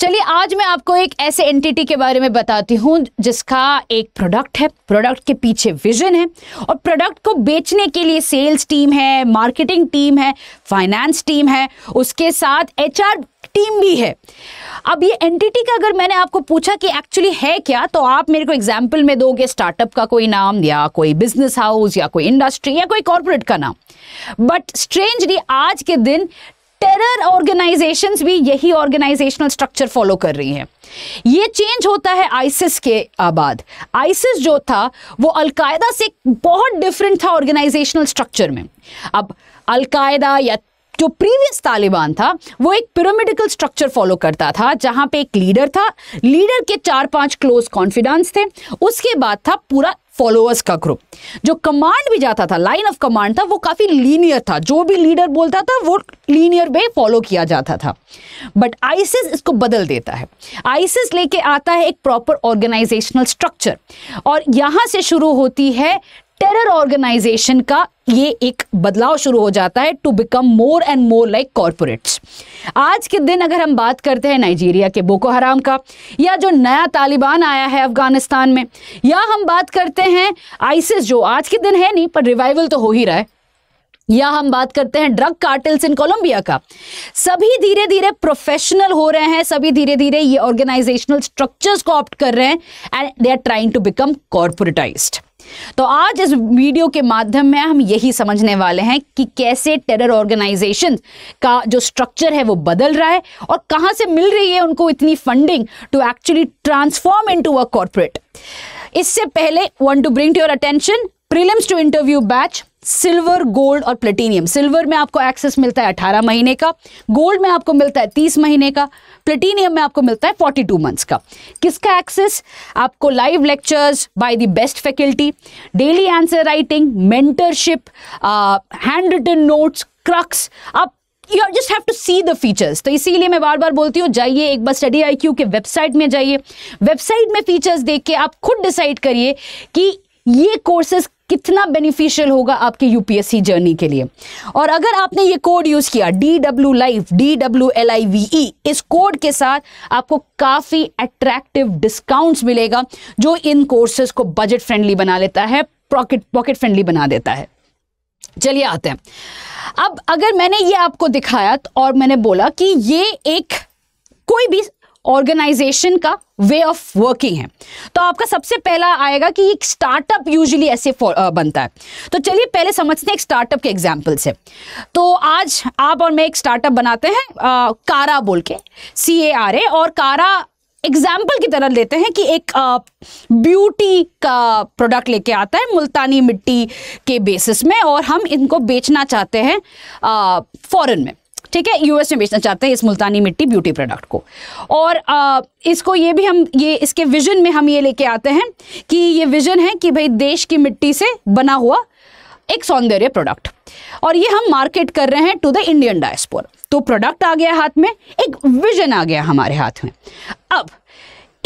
चलिए आज मैं आपको एक ऐसे एंटिटी के बारे में बताती हूँ जिसका एक प्रोडक्ट है प्रोडक्ट के पीछे विजन है और प्रोडक्ट को बेचने के लिए सेल्स टीम है मार्केटिंग टीम है फाइनेंस टीम है उसके साथ एचआर टीम भी है अब ये एंटिटी का अगर मैंने आपको पूछा कि एक्चुअली है क्या तो आप मेरे को एग्जाम्पल में दोगे स्टार्टअप का कोई नाम या कोई बिजनेस हाउस या कोई इंडस्ट्री या कोई कॉरपोरेट का नाम बट स्ट्रेंजली आज के दिन टेरर ऑर्गेनाइजेशंस भी यही ऑर्गेनाइजेशनल स्ट्रक्चर फॉलो कर रही हैं ये चेंज होता है आइसिस के बाद आइसिस जो था वो अलकायदा से बहुत डिफरेंट था ऑर्गेनाइजेशनल स्ट्रक्चर में अब अलकायदा या जो प्रीवियस तालिबान था वो एक पिरामिडिकल स्ट्रक्चर फॉलो करता था जहां पे एक लीडर था लीडर के चार पांच क्लोज कॉन्फिडेंस थे उसके बाद था पूरा फॉलोअर्स का ग्रुप जो कमांड भी जाता था लाइन ऑफ कमांड था वो काफ़ी लीनियर था जो भी लीडर बोलता था वो लीनियर वे फॉलो किया जाता था बट आइसिस इसको बदल देता है आइसिस लेके आता है एक प्रॉपर ऑर्गेनाइजेशनल स्ट्रक्चर और यहाँ से शुरू होती है टेरर ऑर्गेनाइजेशन का ये एक बदलाव शुरू हो जाता है to become more and more like corporates आज के दिन अगर हम बात करते हैं नाइजीरिया के बोको हराम का या जो नया तालिबान आया है अफगानिस्तान में या हम बात करते हैं आइसिस जो आज के दिन है नहीं पर रिवाइवल तो हो ही रहा है या हम बात करते हैं ड्रग कार्टेल्स इन कोलंबिया का सभी धीरे धीरे प्रोफेशनल हो रहे हैं सभी धीरे धीरे ये ऑर्गेनाइजेशनल स्ट्रक्चर्स को ऑप्ट कर रहे हैं and they are trying to become corporatized तो आज इस वीडियो के माध्यम में हम यही समझने वाले हैं कि कैसे टेरर ऑर्गेनाइजेशन का जो स्ट्रक्चर है वो बदल रहा है और कहां से मिल रही है उनको इतनी funding to actually transform in a corporate इससे पहले want to bring to your attention prelims to interview batch silver gold और प्लेटिनियम सिल्वर में आपको एक्सेस मिलता है अठारह महीने का गोल्ड में आपको मिलता है तीस महीने का प्लेटिनियम में आपको मिलता है फोर्टी टू मंथ्स का किसका एक्सेस आपको live lectures by the best faculty daily answer writing mentorship handwritten notes crux आप you just have to see the features तो इसीलिए मैं बार बार बोलती हूँ जाइए एक बार स्टडी आई के वेबसाइट में जाइए वेबसाइट में फीचर्स देख के आप खुद डिसाइड करिए कि ये कोर्सेस कितना बेनिफिशियल होगा आपके यूपीएससी जर्नी के लिए और अगर आपने ये कोड यूज किया D W life D W L I V E इस कोड के साथ आपको काफी अट्रैक्टिव डिस्काउंट्स मिलेगा जो इन कोर्सेज को बजट फ्रेंडली बना लेता है पॉकेट पॉकेट फ्रेंडली बना देता है चलिए आते हैं अब अगर मैंने ये आपको दिखाया तो और मैंने बोला कि ये एक कोई भी ऑर्गेनाइजेशन का वे ऑफ वर्किंग है तो आपका सबसे पहला आएगा कि एक स्टार्टअप यूजुअली ऐसे बनता है तो चलिए पहले समझते हैं एक स्टार्टअप के एग्जाम्पल से तो आज आप और मैं एक स्टार्टअप बनाते हैं आ, कारा बोल के सी ए आर ए और कारा एग्जाम्पल की तरह लेते हैं कि एक ब्यूटी का प्रोडक्ट लेके आता है मुल्तानी मिट्टी के बेसिस में और हम इनको बेचना चाहते हैं फॉरेन में ठीक है यूएस में बेचना चाहते हैं इस मुल्तानी मिट्टी ब्यूटी प्रोडक्ट को और आ, इसको ये भी हम ये इसके विजन में हम ये लेके आते हैं कि ये विजन है कि भाई देश की मिट्टी से बना हुआ एक सौंदर्य प्रोडक्ट और ये हम मार्केट कर रहे हैं टू द इंडियन डायस्पोर तो प्रोडक्ट आ गया हाथ में एक विजन आ गया हमारे हाथ में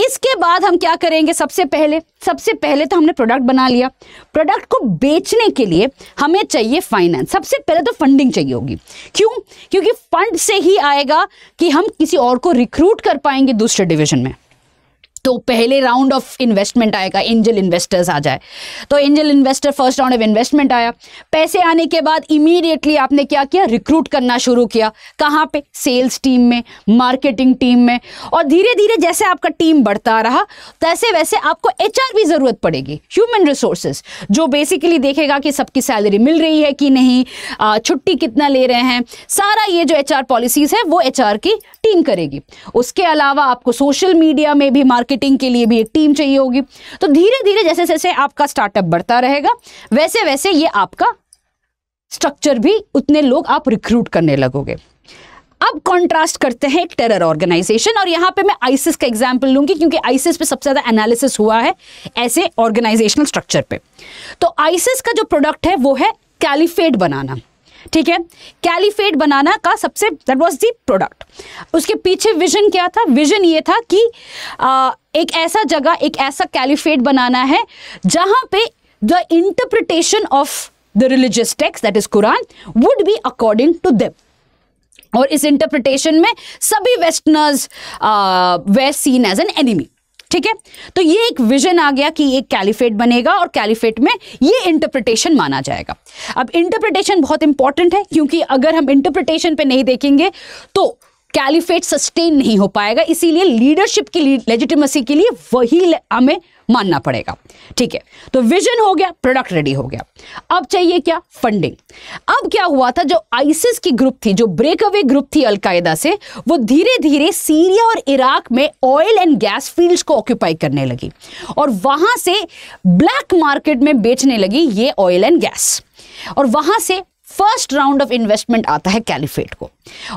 इसके बाद हम क्या करेंगे सबसे पहले सबसे पहले तो हमने प्रोडक्ट बना लिया प्रोडक्ट को बेचने के लिए हमें चाहिए फाइनेंस सबसे पहले तो फंडिंग चाहिए होगी क्यों क्योंकि फंड से ही आएगा कि हम किसी और को रिक्रूट कर पाएंगे दूसरे डिवीजन में तो पहले राउंड ऑफ इन्वेस्टमेंट आएगा एंजल इन्वेस्टर्स आ जाए तो angel investor first round of investment आया पैसे आने के बाद इमीडिएटली आपने क्या किया रिक्रूट करना शुरू किया कहाँ पे सेल्स टीम में मार्केटिंग टीम में और धीरे धीरे जैसे आपका टीम बढ़ता रहा तैसे वैसे आपको एच भी ज़रूरत पड़ेगी ह्यूमन रिसोर्सेज जो बेसिकली देखेगा कि सबकी सैलरी मिल रही है कि नहीं छुट्टी कितना ले रहे हैं सारा ये जो एच पॉलिसीज़ है वो एच की टीम करेगी उसके अलावा आपको सोशल मीडिया में भी मार्केट मार्केटिंग के लिए भी एक टीम चाहिए होगी तो धीरे धीरे जैसे जैसे आपका स्टार्टअप बढ़ता रहेगा वैसे वैसे ये आपका स्ट्रक्चर भी उतने लोग आप रिक्रूट करने लगोगे अब कंट्रास्ट करते हैं टेरर ऑर्गेनाइजेशन और यहां पे मैं आइसिस का एग्जांपल लूंगी क्योंकि आइसिस पे सबसे ज्यादा एनालिसिस हुआ है ऐसे ऑर्गेनाइजेशनल स्ट्रक्चर पे तो आइसिस का जो प्रोडक्ट है वो है कैलिफेट बनाना ठीक है कैलिफेट बनाना का सबसे दैट वॉज दी प्रोडक्ट उसके पीछे विजन क्या था विजन ये था कि आ, एक ऐसा जगह एक ऐसा कैलिफेट बनाना है जहां पे the interpretation of the religious text that is Quran would be according to them और इस इंटरप्रिटेशन में सभी वेस्टर्नर्स वे सीन एज एन एनिमी ठीक है तो ये एक विजन आ गया कि एक कैलिफेट बनेगा और कैलिफेट में ये इंटरप्रिटेशन माना जाएगा अब इंटरप्रिटेशन बहुत इंपॉर्टेंट है क्योंकि अगर हम इंटरप्रिटेशन पे नहीं देखेंगे तो कैलिफेट सस्टेन नहीं हो पाएगा इसीलिए लीडरशिप की लेजिटिमेसी के लिए वही हमें मानना पड़ेगा ठीक है तो विजन हो गया प्रोडक्ट रेडी हो गया अब चाहिए क्या फंडिंग अब क्या हुआ था जो आइसिस की ग्रुप थी जो ब्रेक अवे ग्रुप थी अलकायदा से वो धीरे धीरे सीरिया और इराक में ऑयल एंड गैस फील्ड्स को ऑक्यूपाई करने लगी और वहां से ब्लैक मार्केट में बेचने लगी ये ऑयल एंड गैस और वहां से फर्स्ट राउंड ऑफ इन्वेस्टमेंट आता है कैलिफेट को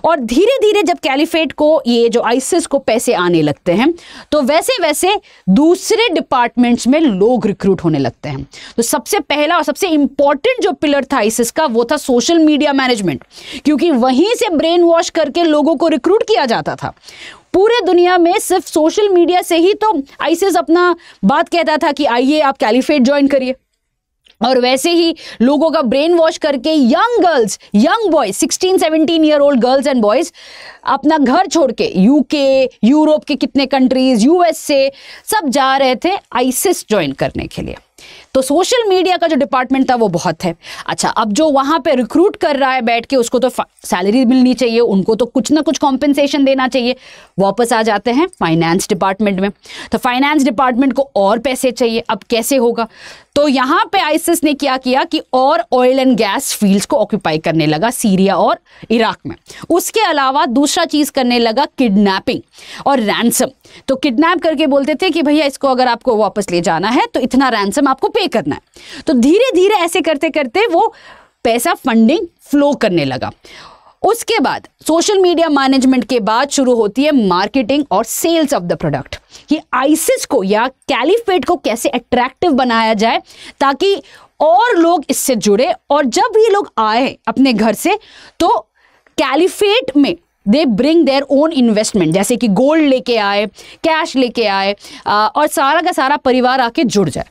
और धीरे धीरे जब कैलिफेट को ये जो आइसिस को पैसे आने लगते हैं तो वैसे वैसे दूसरे डिपार्टमेंट्स में लोग रिक्रूट होने लगते हैं तो सबसे पहला और सबसे इंपॉर्टेंट जो पिलर था आइसिस का वो था सोशल मीडिया मैनेजमेंट क्योंकि वहीं से ब्रेन वॉश करके लोगों को रिक्रूट किया जाता था पूरे दुनिया में सिर्फ सोशल मीडिया से ही तो आइसिस अपना बात कहता था कि आइए आप कैलिफेट ज्वाइन करिए और वैसे ही लोगों का ब्रेन वॉश करके young girls young boys 16 17 year old girls and boys अपना घर छोड़ के यूके यूरोप के कितने कंट्रीज यूएस से सब जा रहे थे आइसिस ज्वाइन करने के लिए तो सोशल मीडिया का जो डिपार्टमेंट था वो बहुत है अच्छा अब जो वहां पे रिक्रूट कर रहा है बैठ के उसको तो सैलरी मिलनी चाहिए उनको तो कुछ ना कुछ कॉम्पेंसेशन देना चाहिए वापस आ जाते हैं फाइनेंस डिपार्टमेंट में तो फाइनेंस डिपार्टमेंट को और पैसे चाहिए अब कैसे होगा तो यहां पे आइसिस ने क्या किया कि और ऑयल एंड गैस फील्ड्स को ऑक्यूपाई करने लगा सीरिया और इराक में उसके अलावा दूसरा चीज़ करने लगा किडनैपिंग और रैंसम तो किडनैप करके बोलते थे कि भैया इसको अगर आपको वापस ले जाना है तो इतना रैंसम आपको पे करना है तो धीरे धीरे ऐसे करते करते वो पैसा फंडिंग फ्लो करने लगा उसके बाद सोशल मीडिया मैनेजमेंट के बाद शुरू होती है मार्केटिंग और सेल्स ऑफ द प्रोडक्ट कि आइसिस को या कैलिफेट को कैसे अट्रैक्टिव बनाया जाए ताकि और लोग इससे जुड़े और जब ये लोग आए अपने घर से तो कैलिफेट में they bring their own investment जैसे कि गोल्ड लेके आए कैश लेके आए और सारा का सारा परिवार आके जुड़ जाए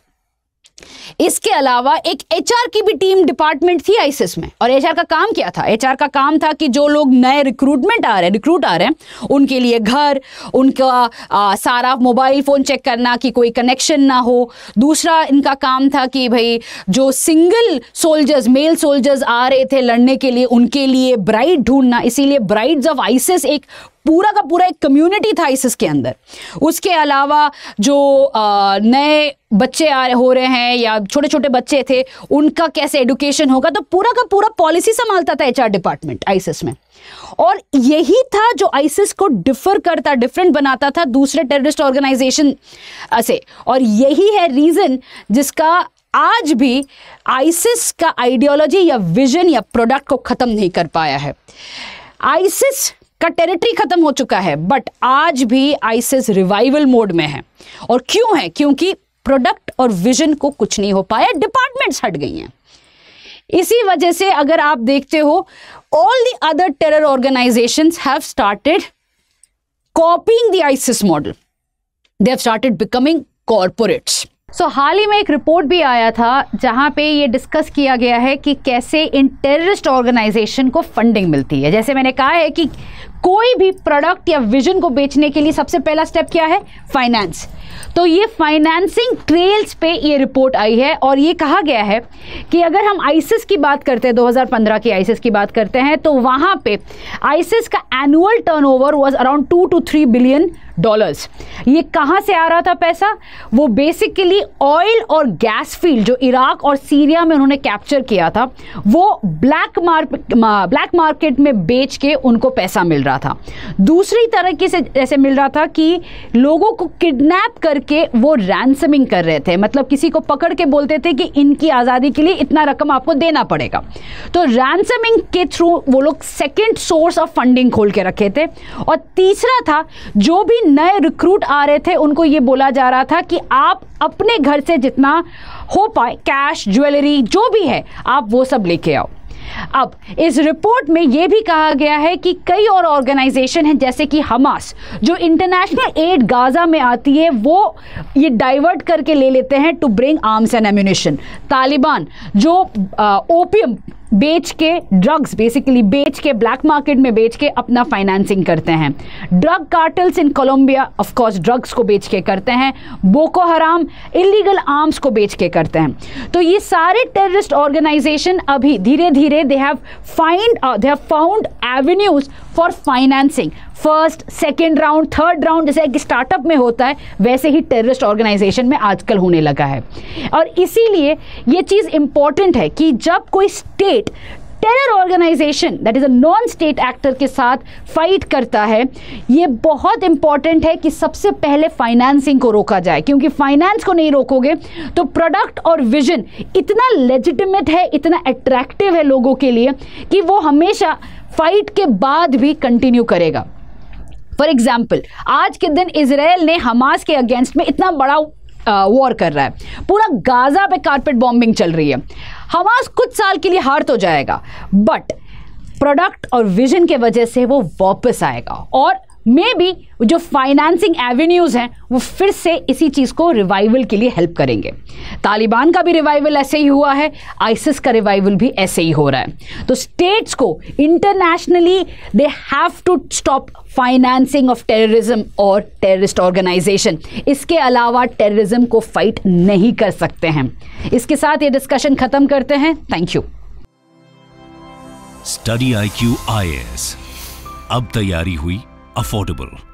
इसके अलावा एक एचआर की भी टीम डिपार्टमेंट थी आईसीएस में और एचआर का काम क्या था एचआर का काम था कि जो लोग नए रिक्रूटमेंट आ रहे हैं रिक्रूट आ रहे हैं उनके लिए घर उनका आ, सारा मोबाइल फ़ोन चेक करना कि कोई कनेक्शन ना हो दूसरा इनका काम था कि भाई जो सिंगल सोल्जर्स मेल सोल्जर्स आ रहे थे लड़ने के लिए उनके लिए ब्राइड ढूंढना इसीलिए ब्राइड्स ऑफ आइसिस एक पूरा का पूरा एक कम्युनिटी था इस इसके अंदर उसके अलावा जो नए बच्चे आ हो रहे हैं या छोटे छोटे बच्चे थे उनका कैसे एडुकेशन होगा तो पूरा का पूरा पॉलिसी संभालता था एचआर डिपार्टमेंट आईसिस में और यही था जो आईसिस को डिफर करता डिफरेंट बनाता था दूसरे टेररिस्ट ऑर्गेनाइजेशन से और यही है रीज़न जिसका आज भी आइसिस का आइडियोलॉजी या विजन या प्रोडक्ट को ख़त्म नहीं कर पाया है आइसिस का टेरिटरी खत्म हो चुका है बट आज भी आइसिस रिवाइवल मोड में है और क्यों है क्योंकि प्रोडक्ट और विजन को कुछ नहीं हो पाया डिपार्टमेंट्स हट गई हैं इसी वजह से अगर आप देखते हो all the other terror organisation have started copying the ISIS model they have started becoming corporates so हाल ही में एक रिपोर्ट भी आया था जहां पे ये डिस्कस किया गया है कि कैसे इन टेररिस्ट ऑर्गेनाइजेशन को फंडिंग मिलती है जैसे मैंने कहा है कि कोई भी प्रोडक्ट या विजन को बेचने के लिए सबसे पहला स्टेप क्या है फाइनेंस तो ये फाइनेंसिंग ट्रेल्स पे ये रिपोर्ट आई है और ये कहा गया है कि अगर हम आइसिस की बात करते हैं 2015 की आइसिस की बात करते हैं तो वहाँ पे आइसिस का annual turnover was around two to three billion dollars ये कहाँ से आ रहा था पैसा वो बेसिकली ऑयल और गैस फील्ड जो इराक और सीरिया में उन्होंने कैप्चर किया था वो ब्लैक मार्केट ब्लैक मार्केट में बेच के उनको पैसा मिल रहा था दूसरी तरीके से ऐसे मिल रहा था कि लोगों को किडनैप करके वो रैंसमिंग कर रहे थे मतलब किसी को पकड़ के बोलते थे कि इनकी आज़ादी के लिए इतना रकम आपको देना पड़ेगा तो रैंसमिंग के थ्रू वो लोग सेकेंड सोर्स ऑफ फंडिंग खोल के रखे थे और तीसरा था जो भी नए रिक्रूट आ रहे थे उनको ये बोला जा रहा था कि आप अपने घर से जितना हो पाए कैश ज्वेलरी जो भी है आप वो सब लेके आओ अब इस रिपोर्ट में यह भी कहा गया है कि कई और ऑर्गेनाइजेशन हैं जैसे कि हमास जो इंटरनेशनल एड गाजा में आती है वो ये डाइवर्ट करके ले लेते हैं to bring arms and ammunition Taliban जो ओपियम बेच के ड्रग्स बेसिकली बेच के ब्लैक मार्केट में बेच के अपना फाइनेंसिंग करते हैं drug cartels in Colombia of course drugs को बेच के करते हैं बोको हराम इलीगल आर्म्स को बेच के करते हैं तो ये सारे टेररिस्ट ऑर्गेनाइजेशन अभी धीरे धीरे they have find they have found avenues for financing first second round third round जैसे एक स्टार्टअप में होता है वैसे ही टेररिस्ट ऑर्गेनाइजेशन में आजकल होने लगा है और इसीलिए ये चीज़ इम्पॉर्टेंट है कि जब कोई state terror organisation that is a non state actor के साथ फाइट करता है ये बहुत इंपॉर्टेंट है कि सबसे पहले फाइनेंसिंग को रोका जाए क्योंकि फाइनेंस को नहीं रोकोगे तो प्रोडक्ट और विजन इतना लेजिटिमेट है इतना अट्रैक्टिव है लोगों के लिए कि वो हमेशा फाइट के बाद भी कंटिन्यू करेगा फॉर एग्जाम्पल आज के दिन इसराइल ने हमास के अगेंस्ट में इतना बड़ा वॉर कर रहा है पूरा गाजा पे कारपेट बॉम्बिंग चल रही है हमास कुछ साल के लिए हार तो जाएगा बट प्रोडक्ट और विजन के वजह से वो वापस आएगा और मे बी जो फाइनेंसिंग एवेन्यूज़ हैं वो फिर से इसी चीज़ को रिवाइवल के लिए हेल्प करेंगे तालिबान का भी रिवाइवल ऐसे ही हुआ है आइसिस का रिवाइवल भी ऐसे ही हो रहा है तो स्टेट्स को internationally they have to stop financing of terrorism और टेररिस्ट ऑर्गेनाइजेशन इसके अलावा टेररिज्म को फाइट नहीं कर सकते हैं इसके साथ ये डिस्कशन खत्म करते हैं thank you Study I Q I A S तैयारी हुई affordable.